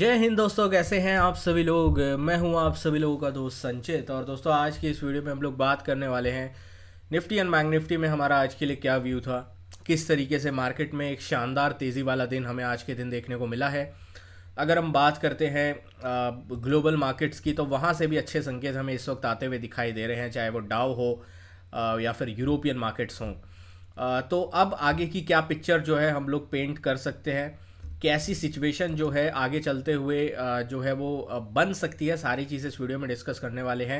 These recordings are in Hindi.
जय हिंद दोस्तों कैसे हैं आप सभी लोग मैं हूं आप सभी लोगों का दोस्त संचित और दोस्तों आज की इस वीडियो में हम लोग बात करने वाले हैं निफ्टी एंड बैंक निफ्टी में हमारा आज के लिए क्या व्यू था किस तरीके से मार्केट में एक शानदार तेज़ी वाला दिन हमें आज के दिन देखने को मिला है अगर हम बात करते हैं ग्लोबल मार्केट्स की तो वहाँ से भी अच्छे संकेत हमें इस वक्त आते हुए दिखाई दे रहे हैं चाहे वो डाव हो या फिर यूरोपियन मार्केट्स हों तो अब आगे की क्या पिक्चर जो है हम लोग पेंट कर सकते हैं कैसी सिचुएशन जो है आगे चलते हुए जो है वो बन सकती है सारी चीज़ें इस वीडियो में डिस्कस करने वाले हैं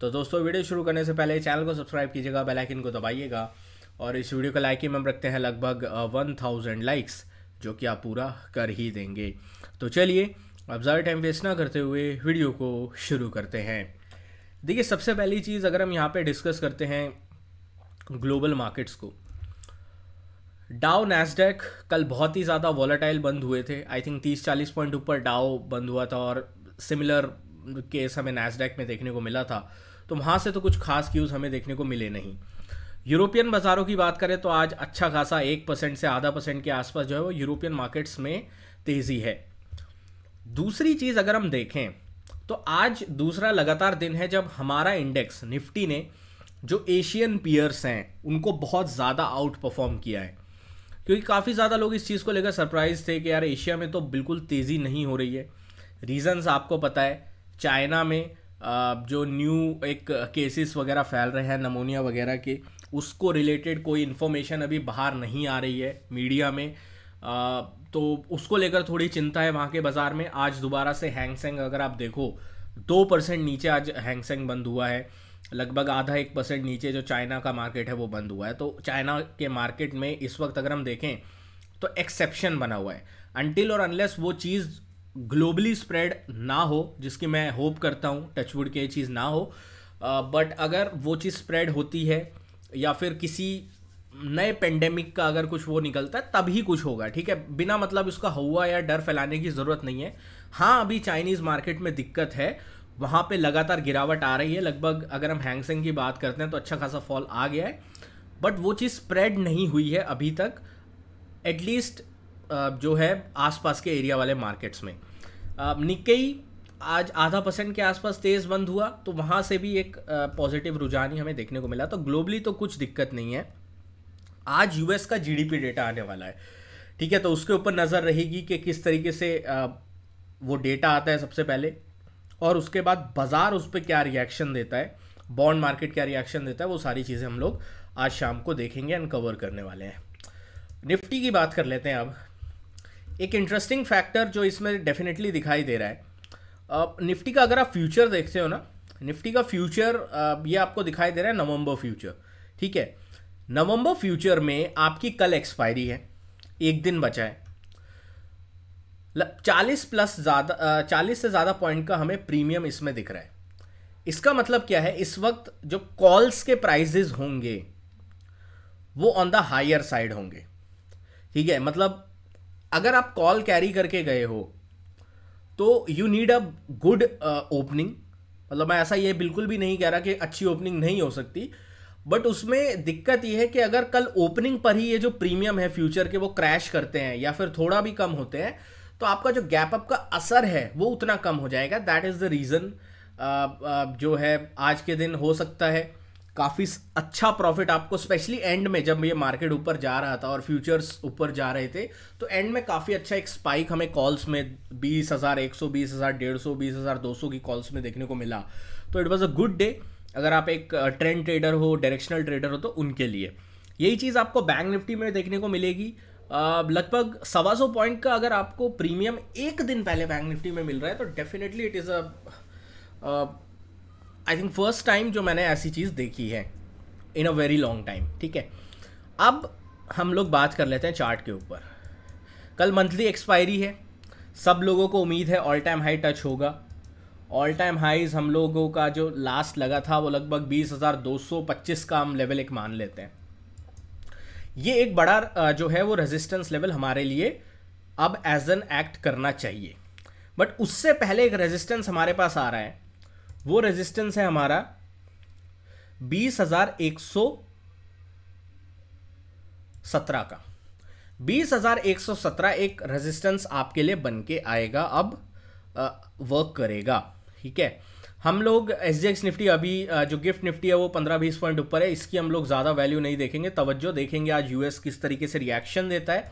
तो दोस्तों वीडियो शुरू करने से पहले चैनल को सब्सक्राइब कीजिएगा बेल आइकन को दबाइएगा और इस वीडियो को लाइक ही हम रखते हैं लगभग वन थाउजेंड लाइक्स जो कि आप पूरा कर ही देंगे तो चलिए अब ज़्यादा टाइम वेस्ट ना करते हुए वीडियो को शुरू करते हैं देखिए सबसे पहली चीज़ अगर हम यहाँ पर डिस्कस करते हैं ग्लोबल मार्केट्स को डाओ नैसडेक कल बहुत ही ज़्यादा वॉलेटाइल बंद हुए थे आई थिंक तीस चालीस पॉइंट ऊपर डाओ बंद हुआ था और सिमिलर केस हमें नैसडेक में देखने को मिला था तो वहाँ से तो कुछ खास क्यूज़ हमें देखने को मिले नहीं यूरोपियन बाज़ारों की बात करें तो आज अच्छा खासा एक परसेंट से आधा परसेंट के आसपास जो है वो यूरोपियन मार्केट्स में तेज़ी है दूसरी चीज़ अगर हम देखें तो आज दूसरा लगातार दिन है जब हमारा इंडेक्स निफ्टी ने जो एशियन पियर्स हैं उनको बहुत ज़्यादा आउट परफॉर्म किया है क्योंकि काफ़ी ज़्यादा लोग इस चीज़ को लेकर सरप्राइज थे कि यार एशिया में तो बिल्कुल तेज़ी नहीं हो रही है रीज़न्स आपको पता है चाइना में जो न्यू एक केसेस वगैरह फैल रहे हैं नमोनिया वगैरह के उसको रिलेटेड कोई इन्फॉर्मेशन अभी बाहर नहीं आ रही है मीडिया में तो उसको लेकर थोड़ी चिंता है वहाँ के बाज़ार में आज दोबारा से हैंगसेंग अगर आप देखो दो परसेंट नीचे आज हैंगसेंग बंद हुआ है लगभग आधा एक परसेंट नीचे जो चाइना का मार्केट है वो बंद हुआ है तो चाइना के मार्केट में इस वक्त अगर हम देखें तो एक्सेप्शन बना हुआ है अनटिल और अनलेस वो चीज़ ग्लोबली स्प्रेड ना हो जिसकी मैं होप करता हूँ टचवुड के चीज़ ना हो बट अगर वो चीज़ स्प्रेड होती है या फिर किसी नए पेंडेमिक का अगर कुछ वो निकलता है तभी कुछ होगा ठीक है बिना मतलब उसका हुआ या डर फैलाने की ज़रूरत नहीं है हाँ अभी चाइनीज़ मार्केट में दिक्कत है वहाँ पे लगातार गिरावट आ रही है लगभग अगर हम हैंगसेंग की बात करते हैं तो अच्छा खासा फॉल आ गया है बट वो चीज़ स्प्रेड नहीं हुई है अभी तक एटलीस्ट जो है आसपास के एरिया वाले मार्केट्स में निकई आज आधा परसेंट के आसपास तेज़ बंद हुआ तो वहाँ से भी एक पॉजिटिव रुझान ही हमें देखने को मिला तो ग्लोबली तो कुछ दिक्कत नहीं है आज यूएस का जीडीपी डेटा आने वाला है ठीक है तो उसके ऊपर नज़र रहेगी कि किस तरीके से वो डेटा आता है सबसे पहले और उसके बाद बाज़ार उस पर क्या रिएक्शन देता है बॉन्ड मार्केट क्या रिएक्शन देता है वो सारी चीज़ें हम लोग आज शाम को देखेंगे एंड कवर करने वाले हैं निफ्टी की बात कर लेते हैं अब एक इंटरेस्टिंग फैक्टर जो इसमें डेफिनेटली दिखाई दे रहा है अब निफ्टी का अगर आप फ्यूचर देखते हो ना निफ्टी का फ्यूचर ये आपको दिखाई दे रहा है नवंबर फ्यूचर ठीक है नवंबर फ्यूचर में आपकी कल एक्सपायरी है एक दिन बचा है चालीस प्लस ज़्यादा चालीस से ज़्यादा पॉइंट का हमें प्रीमियम इसमें दिख रहा है इसका मतलब क्या है इस वक्त जो कॉल्स के प्राइजेज होंगे वो ऑन द हायर साइड होंगे ठीक है मतलब अगर आप कॉल कैरी करके गए हो तो you need a good opening मतलब मैं ऐसा ये बिल्कुल भी नहीं कह रहा कि अच्छी ओपनिंग नहीं हो सकती बट उसमें दिक्कत यह है कि अगर कल ओपनिंग पर ही ये जो प्रीमियम है फ्यूचर के वो क्रैश करते हैं या फिर थोड़ा भी कम होते हैं तो आपका जो गैप अप का असर है वो उतना कम हो जाएगा दैट इज़ द रीज़न जो है आज के दिन हो सकता है काफ़ी अच्छा प्रॉफिट आपको स्पेशली एंड में जब ये मार्केट ऊपर जा रहा था और फ्यूचर्स ऊपर जा रहे थे तो एंड में काफ़ी अच्छा एक स्पाइक हमें कॉल्स में बीस हज़ार एक सौ बीस हज़ार डेढ़ सौ बीस हज़ार दो सौ की कॉल्स में देखने को मिला तो it was a good day अगर आप एक ट्रेंड uh, ट्रेडर हो डायरेक्शनल ट्रेडर हो तो उनके लिए यही चीज़ आपको बैंक निफ्टी में देखने को मिलेगी लगभग सवा सौ पॉइंट का अगर आपको प्रीमियम एक दिन पहले बैंक निफ्टी में मिल रहा है तो definitely it is a I think first time जो मैंने ऐसी चीज़ देखी है in a very long time ठीक है अब हम लोग बात कर लेते हैं चार्ट के ऊपर कल मंथली एक्सपायरी है सब लोगों को उम्मीद है ऑल टाइम हाई टच होगा ऑल टाइम हाईज हम लोगों का जो लास्ट लगा था वो लगभग बीस हजार दो सौ पच्चीस का हम लेवल एक मान लेते हैं ये एक बड़ा जो है वो रेजिस्टेंस लेवल हमारे लिए अब एज एन एक्ट करना चाहिए बट उससे पहले एक रेजिस्टेंस हमारे पास आ रहा है वो रेजिस्टेंस है हमारा बीस हजार एक सौ सत्रह का बीस हजार एक सौ सत्रह एक रेजिस्टेंस आपके लिए बन के आएगा अब वर्क करेगा ठीक है हम लोग एस जी एक्स निफ्टी अभी जो गिफ्ट निफ्टी है वो पंद्रह बीस पॉइंट ऊपर है इसकी हम लोग ज़्यादा वैल्यू नहीं देखेंगे तवज्जो देखेंगे आज यूएस किस तरीके से रिएक्शन देता है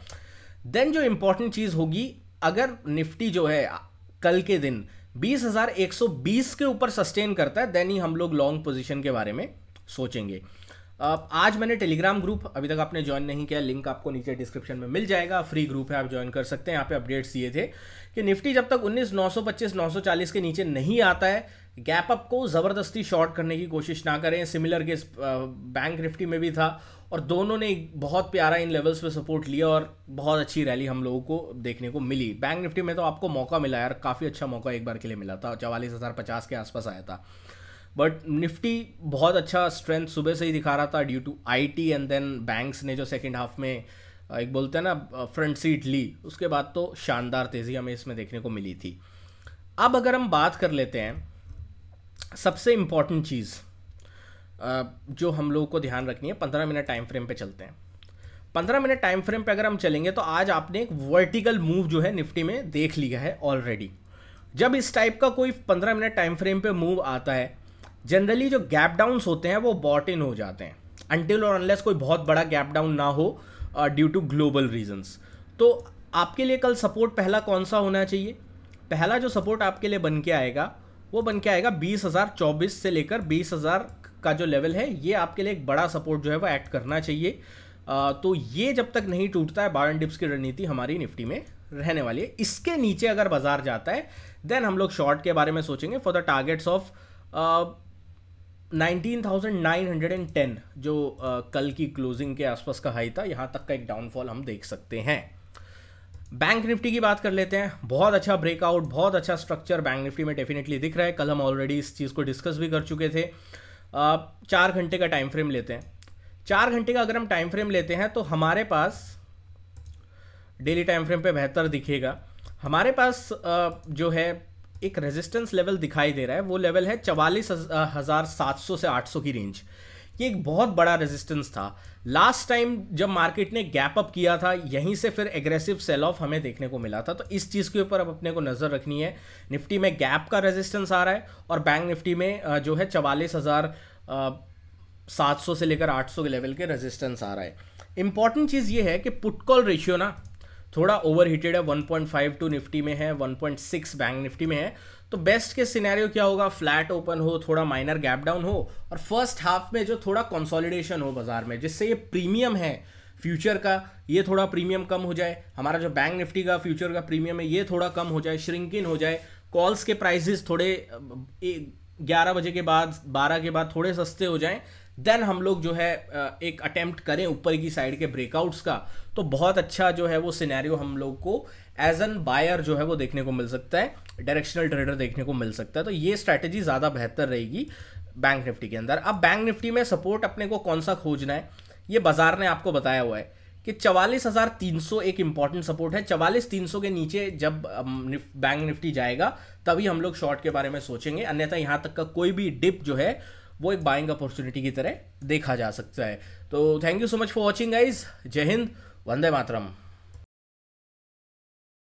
देन जो इम्पोर्टेंट चीज़ होगी अगर निफ्टी जो है कल के दिन बीस हजार एक सौ बीस के ऊपर सस्टेन करता है देन ही हम लोग लॉन्ग पोजिशन के बारे में सोचेंगे आज मैंने टेलीग्राम ग्रुप अभी तक आपने ज्वाइन नहीं किया लिंक आपको नीचे डिस्क्रिप्शन में मिल जाएगा फ्री ग्रुप है आप ज्वाइन कर सकते हैं यहाँ पे अपडेट्स दिए थे कि निफ्टी जब तक नौ सौ 940 के नीचे नहीं आता है गैप अप को ज़बरदस्ती शॉर्ट करने की कोशिश ना करें सिमिलर केस बैंक निफ्टी में भी था और दोनों ने बहुत प्यारा इन लेवल्स पे सपोर्ट लिया और बहुत अच्छी रैली हम लोगों को देखने को मिली बैंक निफ्टी में तो आपको मौका मिला यार काफ़ी अच्छा मौका एक बार के लिए मिला था चवालीस हज़ार पचास के आसपास आया था बट निफ्टी बहुत अच्छा स्ट्रेंथ सुबह से ही दिखा रहा था due to T and then banks ने जो सेकेंड हाफ में एक बोलते हैं ना फ्रंट सीट ली उसके बाद तो शानदार तेज़ी हमें इसमें देखने को मिली थी अब अगर हम बात कर लेते हैं सबसे इम्पॉर्टेंट चीज़ जो हम लोगों को ध्यान रखनी है पंद्रह मिनट टाइम फ्रेम पे चलते हैं पंद्रह मिनट टाइम फ्रेम पे अगर हम चलेंगे तो आज आपने एक वर्टिकल मूव जो है निफ्टी में देख लिया है ऑलरेडी जब इस टाइप का कोई पंद्रह मिनट टाइम फ्रेम पे मूव आता है जनरली जो गैप डाउन्स होते हैं वो बॉट इन हो जाते हैं अनटिल और अनलेस कोई बहुत बड़ा गैप डाउन ना हो ड्यू टू ग्लोबल रीजन्स तो आपके लिए कल सपोर्ट पहला कौन सा होना चाहिए पहला जो सपोर्ट आपके लिए बन के आएगा वो बन के आएगा बीस हज़ार चौबीस से लेकर बीस हज़ार का जो लेवल है ये आपके लिए एक बड़ा सपोर्ट जो है वो एक्ट करना चाहिए आ, तो ये जब तक नहीं टूटता है बार एंड डिप्स की रणनीति हमारी निफ्टी में रहने वाली है इसके नीचे अगर बाजार जाता है देन हम लोग शॉर्ट के बारे में सोचेंगे for the targets of nineteen thousand nine hundred and ten जो uh, कल की क्लोजिंग के आसपास का हाई था यहाँ तक का एक डाउनफॉल हम देख सकते हैं बैंक निफ्टी की बात कर लेते हैं बहुत अच्छा ब्रेकआउट बहुत अच्छा स्ट्रक्चर बैंक निफ्टी में डेफिनेटली दिख रहा है कल हम ऑलरेडी इस चीज़ को डिस्कस भी कर चुके थे चार घंटे का टाइम फ्रेम लेते हैं चार घंटे का अगर हम टाइम फ्रेम लेते हैं तो हमारे पास डेली टाइम फ्रेम पे बेहतर दिखेगा हमारे पास जो है एक रेजिस्टेंस लेवल दिखाई दे रहा है वो लेवल है चवालीस हज़ार सात सौ से आठ सौ की रेंज ये एक बहुत बड़ा रेजिस्टेंस था लास्ट टाइम जब मार्केट ने गैप अप किया था यहीं से फिर एग्रेसिव सेल ऑफ हमें देखने को मिला था तो इस चीज़ के ऊपर अब अपने को नज़र रखनी है निफ्टी में गैप का रेजिस्टेंस आ रहा है और बैंक निफ्टी में जो है चवालीस हज़ार सात सौ से लेकर आठ सौ के लेवल के रेजिस्टेंस आ रहा है इंपॉर्टेंट चीज़ ये है कि पुट कॉल रेशियो ना थोड़ा ओवर हीटेड है फाइव टू निफ्टी में है सिक्स बैंक निफ्टी में है तो बेस्ट के सिनेरियो क्या होगा फ्लैट ओपन हो थोड़ा माइनर गैप डाउन हो और फर्स्ट हाफ में जो थोड़ा कंसोलिडेशन हो बाजार में जिससे ये प्रीमियम है फ्यूचर का ये थोड़ा प्रीमियम कम हो जाए हमारा जो बैंक निफ्टी का फ्यूचर का प्रीमियम है ये थोड़ा कम हो जाए श्रिंकिन हो जाए कॉल्स के प्राइजेस थोड़े ग्यारह बजे के बाद बारह के बाद थोड़े सस्ते हो जाएं देन हम लोग जो है एक अटेम्प्ट करें ऊपर की साइड के ब्रेकआउट्स का तो बहुत अच्छा जो है वो सिनेरियो हम लोग को एज एन बायर जो है वो देखने को मिल सकता है डायरेक्शनल ट्रेडर देखने को मिल सकता है तो ये स्ट्रैटेजी ज़्यादा बेहतर रहेगी बैंक निफ्टी के अंदर अब बैंक निफ्टी में सपोर्ट अपने को कौन सा खोजना है ये बाजार ने आपको बताया हुआ है कि चवालीस हज़ार तीन सौ एक इंपॉर्टेंट सपोर्ट है चवालीस तीन सौ के नीचे जब निफ, बैंक निफ्टी जाएगा तभी हम लोग शॉर्ट के बारे में सोचेंगे अन्यथा यहाँ तक का कोई भी डिप जो है वो एक बाइंग अपॉर्चुनिटी की तरह देखा जा सकता है तो thank you so much for watching guys जय हिंद वंदे मातरम